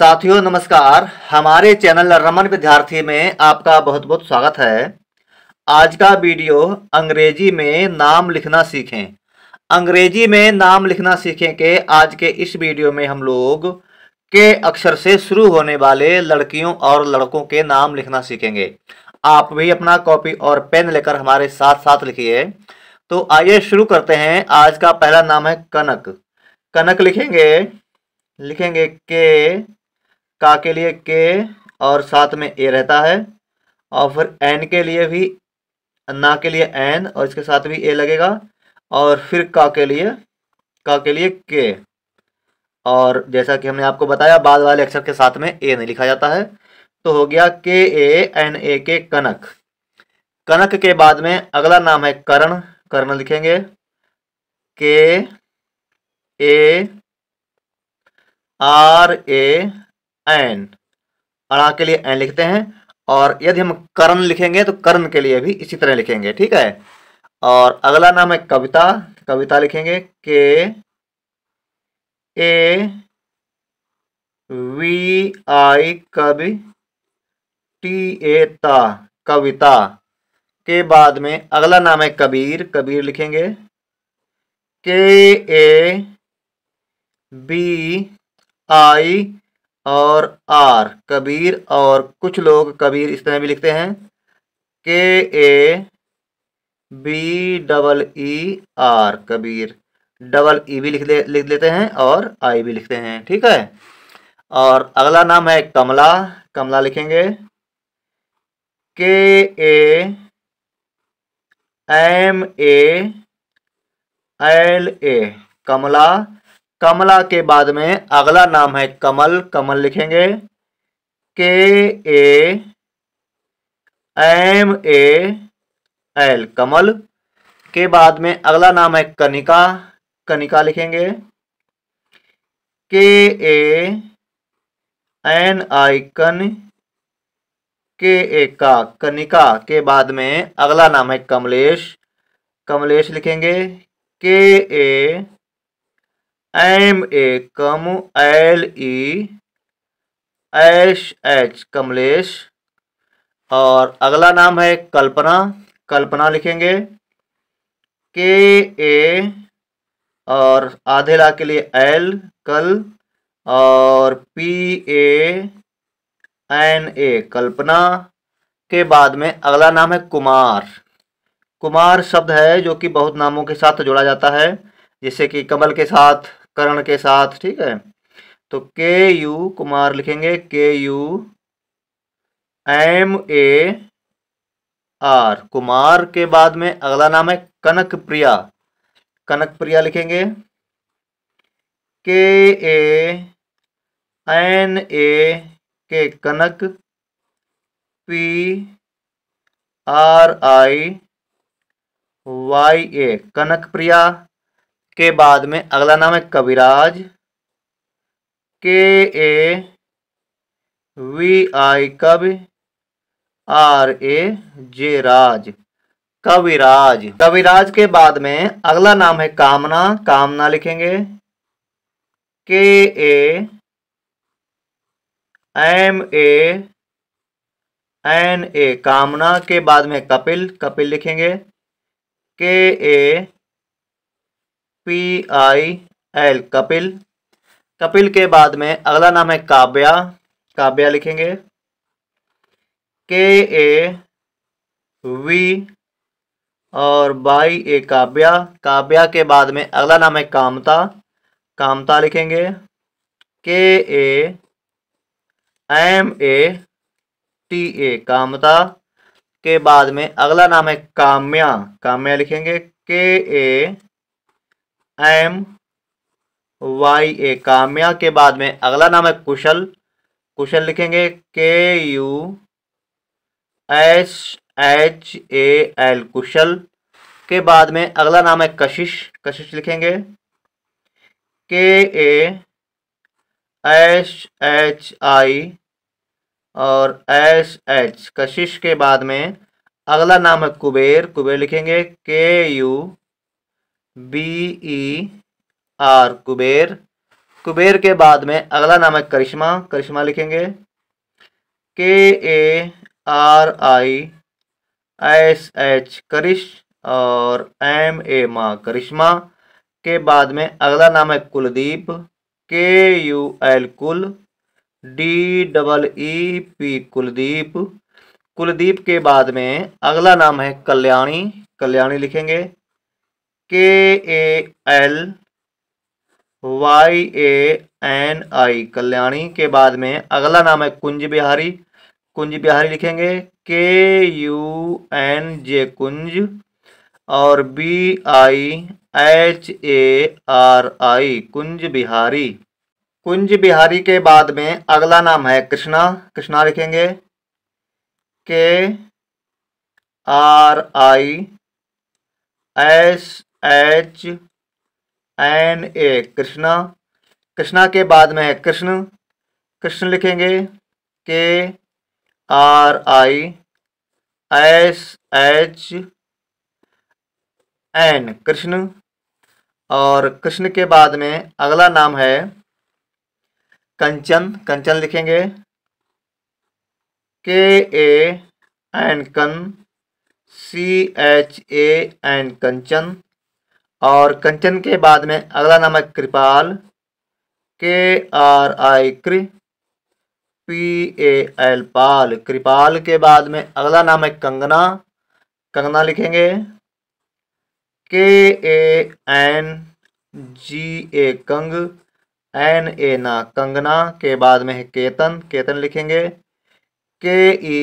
साथियों नमस्कार हमारे चैनल रमन विद्यार्थी में आपका बहुत बहुत स्वागत है आज का वीडियो अंग्रेजी में नाम लिखना सीखें अंग्रेजी में नाम लिखना सीखें के आज के इस वीडियो में हम लोग के अक्षर से शुरू होने वाले लड़कियों और लड़कों के नाम लिखना सीखेंगे आप भी अपना कॉपी और पेन लेकर हमारे साथ साथ लिखिए तो आइए शुरू करते हैं आज का पहला नाम है कनक कनक लिखेंगे लिखेंगे के का के लिए के और साथ में ए रहता है और फिर एन के लिए भी ना के लिए एन और इसके साथ भी ए लगेगा और फिर का के लिए का के लिए के और जैसा कि हमने आपको बताया बाद वाले अक्षर के साथ में ए नहीं लिखा जाता है तो हो गया के ए एन ए के कनक कनक के बाद में अगला नाम है करण कर्ण लिखेंगे K A R A N अड़ा के लिए एन लिखते हैं और यदि हम करण लिखेंगे तो करण के लिए भी इसी तरह लिखेंगे ठीक है और अगला नाम है कविता कविता लिखेंगे के ए वी आई कवि टी ए ता कविता के बाद में अगला नाम है कबीर कबीर लिखेंगे के ए बी आई और आर कबीर और कुछ लोग कबीर इस तरह भी लिखते हैं K A B double E R Kabir double E भी लिख ले, लिख लेते हैं और आई भी लिखते हैं ठीक है और अगला नाम है कमला कमला लिखेंगे K A M A L A कमला कमला के बाद में अगला नाम है कमल कमल लिखेंगे K A M A L कमल के बाद में अगला नाम है कनिका कनिका लिखेंगे के ए एन आई कन के ए का कनिका के बाद में अगला नाम है कमलेश कमलेश लिखेंगे K A M A Kam L E S H Kamlesh और अगला नाम है कल्पना कल्पना लिखेंगे के ए और आधे ला के लिए एल कल और पी ए एन ए कल्पना के बाद में अगला नाम है कुमार कुमार शब्द है जो कि बहुत नामों के साथ जोड़ा जाता है जैसे कि कमल के साथ करण के साथ ठीक है तो के यू कुमार लिखेंगे के U M A R Kumar के बाद में अगला नाम है कनक प्रिया कनक प्रिया लिखेंगे K A N A K Kanak P R I Y A Kanak Priya के बाद में अगला नाम है कविराज के ए वी आई कवि आर ए जे राज कविराज कविराज के बाद में अगला नाम है कामना कामना लिखेंगे K A M A N ए कामना के बाद में कपिल कपिल लिखेंगे K A P I L Kapil Kapil के बाद में अगला नाम है काव्या काव्या लिखेंगे के ए वी और बाई ए काव्या काव्या के बाद में अगला नाम है कामता कामता लिखेंगे K A M A T A कामता के बाद में अगला नाम है काम्या काम्या लिखेंगे K A M Y A Kamya के बाद में अगला नाम है कुशल कुशल लिखेंगे के U S H A L Kushal के बाद में अगला नाम है कशिश कशिश लिखेंगे के ए एस एच आई और एस एच कशिश के बाद में अगला नाम है कुबेर कुबेर लिखेंगे के U B E R Kuber Kuber के बाद में अगला नाम है करिश्मा करिश्मा लिखेंगे K A R I S H Karish और एम ए माँ करिश्मा के बाद में अगला नाम है Kuldeep K U L Kul D double E P Kuldeep Kuldeep के बाद में अगला नाम है कल्याणी कल्याणी लिखेंगे K A L Y A N I Kalyani के बाद में अगला नाम है कुंज बिहारी कुंज बिहारी लिखेंगे के यू एन जे कुंज और B I H A R I Kunj Bihari Kunj Bihari के बाद में अगला नाम है कृष्णा कृष्णा लिखेंगे K R I S H N A Krishna Krishna के बाद में है कृष्ण कृष्ण लिखेंगे K R I S H N Krishn और कृष्ण के बाद में अगला नाम है कंचन कंचन लिखेंगे के ए एन कन सी एच ए एन कंचन और कंचन के बाद में अगला नाम है कृपाल के आर आई कृ पी ए एल पाल कृपाल के बाद में अगला नाम है कंगना कंगना लिखेंगे K A N G A Kang N A na Kangana के बाद में है केतन केतन लिखेंगे K E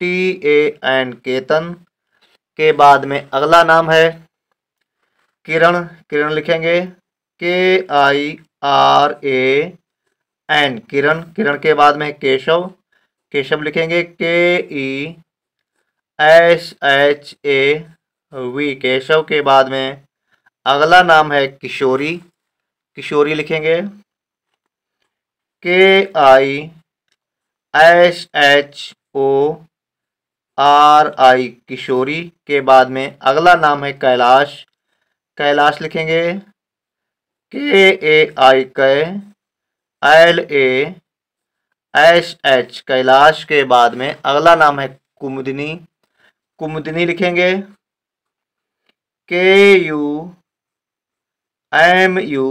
T A N Ketan के बाद में अगला नाम है किरण किरण लिखेंगे K I R A N किरण किरण के बाद में केशव केशव लिखेंगे K E S H A V Keshav के बाद में अगला नाम है किशोरी किशोरी लिखेंगे K I S H O R I Kishori के बाद में अगला नाम है कैलाश कैलाश लिखेंगे K A I Kai L A H H Kailash के बाद में अगला नाम है कुमुदिनी कुमुदिनी लिखेंगे के U M U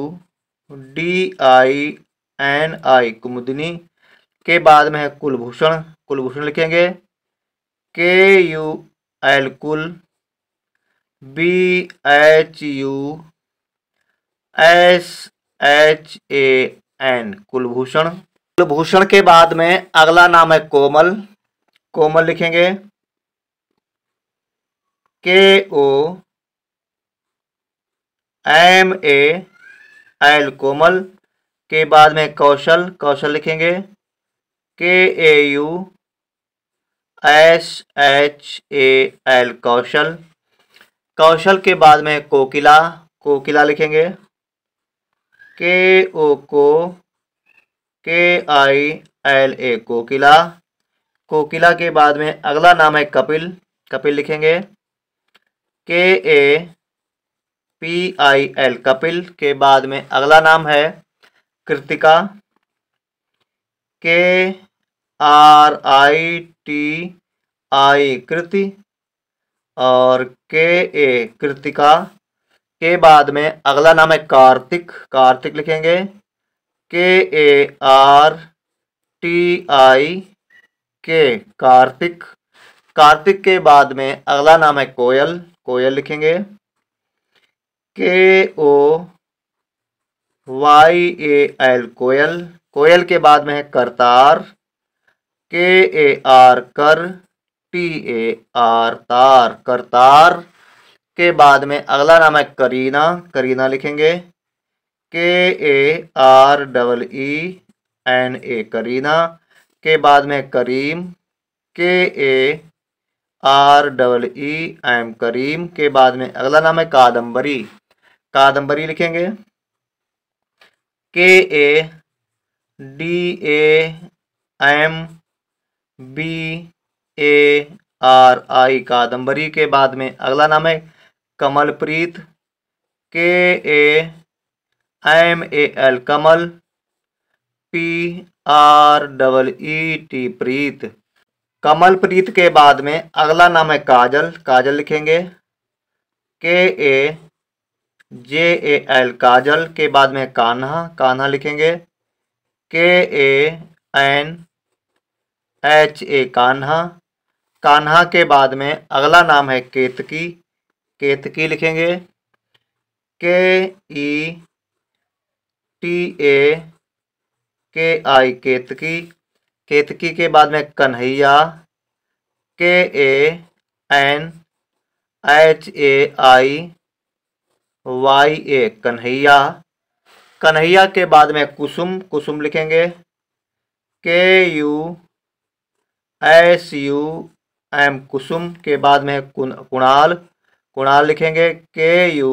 D I N I Kumudini के बाद में है कुलभूषण कुलभूषण लिखेंगे के U L Kul B H U S H A N Kulbhushan Kulbhushan के बाद में अगला नाम है कोमल कोमल लिखेंगे K O M A L कोमल के बाद में कौशल कौशल लिखेंगे K A U S H A L Kaushal Kaushal के बाद में कोकिला कोकिला लिखेंगे के ओ को के आई एल ए कोकिला कोकिला के बाद में अगला नाम है कपिल कपिल लिखेंगे K A P I L Kapil के बाद में अगला नाम है कृतिका के आर आई टी आई कृति और के ए कृतिका के बाद में अगला नाम है कार्तिक कार्तिक लिखेंगे K A R T I के कार्तिक कार्तिक के बाद में अगला नाम है कोयल कोयल लिखेंगे K O Y A L कोयल कोयल के बाद में है Kartar K A R Kar T A R Tar Kartar के बाद में अगला नाम है करीना करीना लिखेंगे K A R double E N A Kareena के बाद में Kareem K A R double E M Kareem के बाद में अगला नाम है कादम्बरी कादम्बरी लिखेंगे K A D A M B A R I Kadambari के बाद में अगला नाम है Kamalpreet K A M A L Kamal P R double E T Preet Kamalpreet के बाद में अगला नाम है काजल काजल लिखेंगे K A J A L काजल के बाद में कान्हा कान्हा लिखेंगे K A N H A Kanha Kanha के बाद में अगला नाम है केतकी केतकी लिखेंगे के ई टी ए के आई केतकी केतकी के बाद में Kanhaiya K A N H A I Y A Kanhaiya Kanhaiya के बाद में कुसुम कुसुम लिखेंगे के U S U M Kusum के बाद में कुणाल कुणाल लिखेंगे के U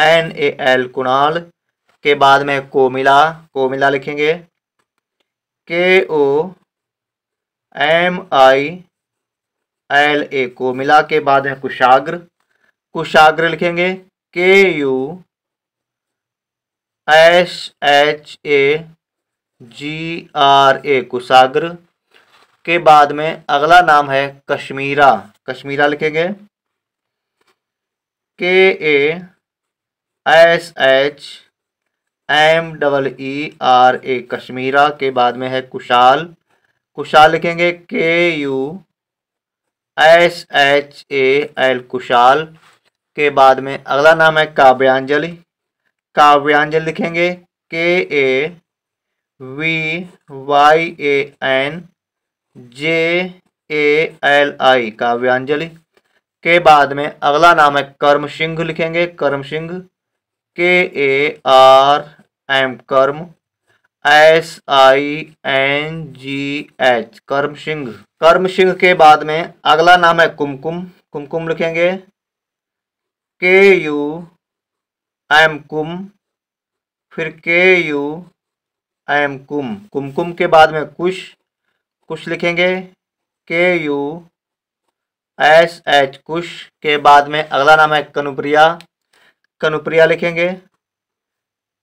N A L Kunal के बाद में कोमिला कोमिला लिखेंगे K O M I L A Komila के बाद है कुशाग्र कुशाग्र लिखेंगे के U S H A G R A Kushagra के बाद में अगला नाम है कश्मीरा कश्मीरा लिखेंगे K A S H M double E R A Kashmira के बाद में है कुशाल कुशाल लिखेंगे के U S H A L Kushal के बाद में अगला नाम है काव्यांजलि काव्यांजलि लिखेंगे K A V Y A N J A L I Kavyanjali के बाद में अगला नाम है कर्म सिंह लिखेंगे Karm Singh K A R M Karm S I N G H Karm Singh कर्म सिंह के बाद में अगला नाम है कुमकुम कुमकुम लिखेंगे के यू एम कुम फिर के यू एम कुम कुमकुम के बाद में कुश कुश लिखेंगे के यू एस एच कुश के बाद में अगला नाम है कनुप्रिया कनुप्रिया लिखेंगे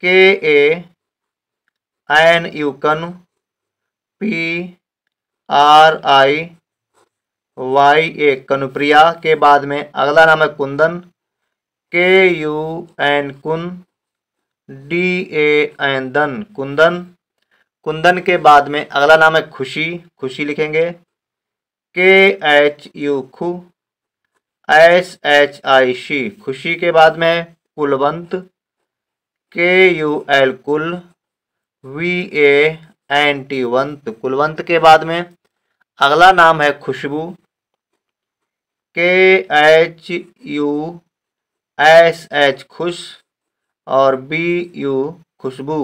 K A N U Kanu P R I Y A Kanupriya के बाद में अगला नाम है Kundan K U N Kun D N Dan Kundan Kundan के बाद में अगला नाम है खुशी खुशी लिखेंगे K H U Khu S H I Shi Khushi के बाद में Kulvant K U L Kul V A N T vant Kulvant के बाद में अगला नाम है खुशबू के एच यू एस एच खुश और बी यू खुशबू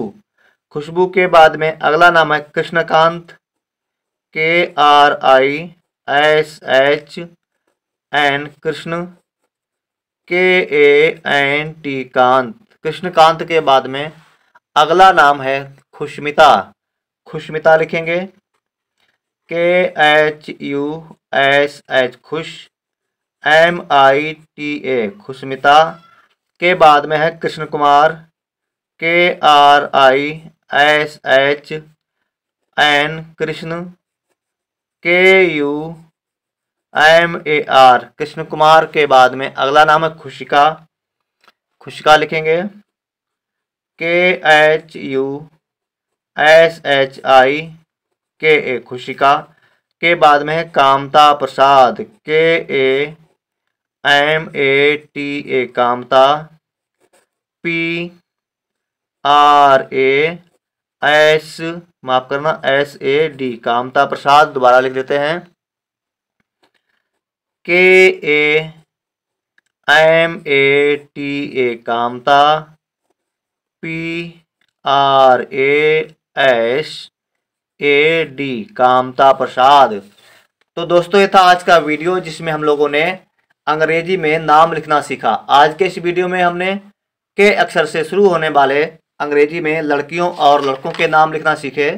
खुशबू के बाद में अगला नाम है Krishnakant K R I S H N Krishn K A N T Kant Krishnakant के बाद में अगला नाम है खुशमिता खुशमिता लिखेंगे K H U S H Khush M I T A Khushmita के बाद में है Krishn Kumar K R I S H N Krishn K U M A R Krishn Kumar के बाद में अगला नाम है खुशिका खुशिका लिखेंगे K H U S H I K A खुशिका के बाद में है Kamta Prasad K A M A T A Kamta P R A S माफ करना S A D Kamta Prasad दोबारा लिख देते हैं K A M A T A Kamta P R A S A D Kamta Prasad तो दोस्तों ये था आज का वीडियो जिसमें हम लोगों ने अंग्रेजी में नाम लिखना सीखा आज के इस वीडियो में हमने के अक्षर से शुरू होने वाले अंग्रेजी में लड़कियों और लड़कों के नाम लिखना सीखे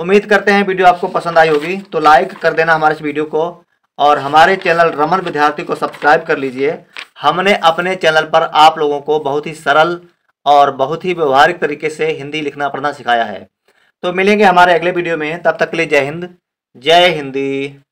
उम्मीद करते हैं वीडियो आपको पसंद आई होगी तो लाइक कर देना हमारे इस वीडियो को और हमारे चैनल रमन विद्यार्थी को सब्सक्राइब कर लीजिए हमने अपने चैनल पर आप लोगों को बहुत ही सरल और बहुत ही व्यवहारिक तरीके से हिंदी लिखना पढ़ना सिखाया है तो मिलेंगे हमारे अगले वीडियो में तब तक के लिए जय हिंद जय हिंदी